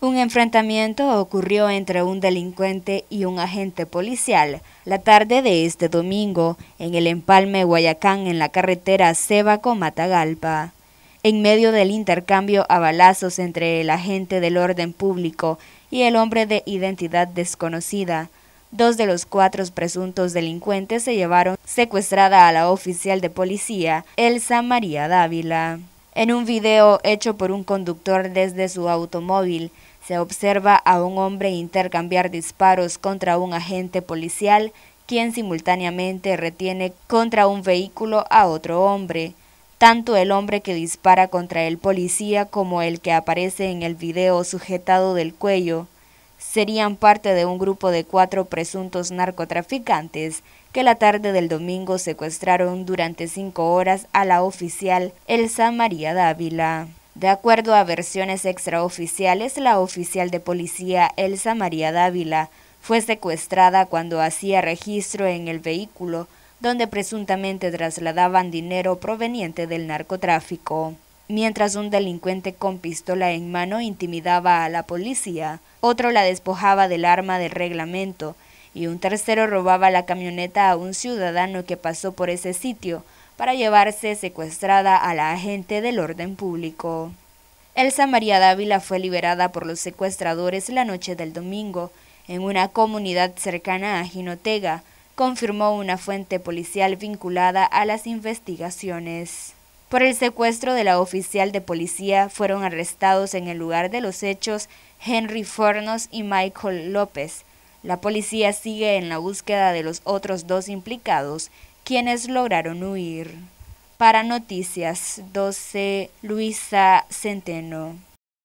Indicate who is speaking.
Speaker 1: Un enfrentamiento ocurrió entre un delincuente y un agente policial la tarde de este domingo en el empalme Guayacán en la carretera Cebaco-Matagalpa. En medio del intercambio a balazos entre el agente del orden público y el hombre de identidad desconocida, dos de los cuatro presuntos delincuentes se llevaron secuestrada a la oficial de policía, Elsa María Dávila. En un video hecho por un conductor desde su automóvil, se observa a un hombre intercambiar disparos contra un agente policial, quien simultáneamente retiene contra un vehículo a otro hombre. Tanto el hombre que dispara contra el policía como el que aparece en el video sujetado del cuello serían parte de un grupo de cuatro presuntos narcotraficantes que la tarde del domingo secuestraron durante cinco horas a la oficial Elsa María Dávila. De acuerdo a versiones extraoficiales, la oficial de policía Elsa María Dávila fue secuestrada cuando hacía registro en el vehículo donde presuntamente trasladaban dinero proveniente del narcotráfico. Mientras un delincuente con pistola en mano intimidaba a la policía, otro la despojaba del arma del reglamento y un tercero robaba la camioneta a un ciudadano que pasó por ese sitio para llevarse secuestrada a la agente del orden público. Elsa María Dávila fue liberada por los secuestradores la noche del domingo en una comunidad cercana a Jinotega, confirmó una fuente policial vinculada a las investigaciones. Por el secuestro de la oficial de policía fueron arrestados en el lugar de los hechos Henry Fornos y Michael López. La policía sigue en la búsqueda de los otros dos implicados, quienes lograron huir. Para Noticias 12, Luisa Centeno.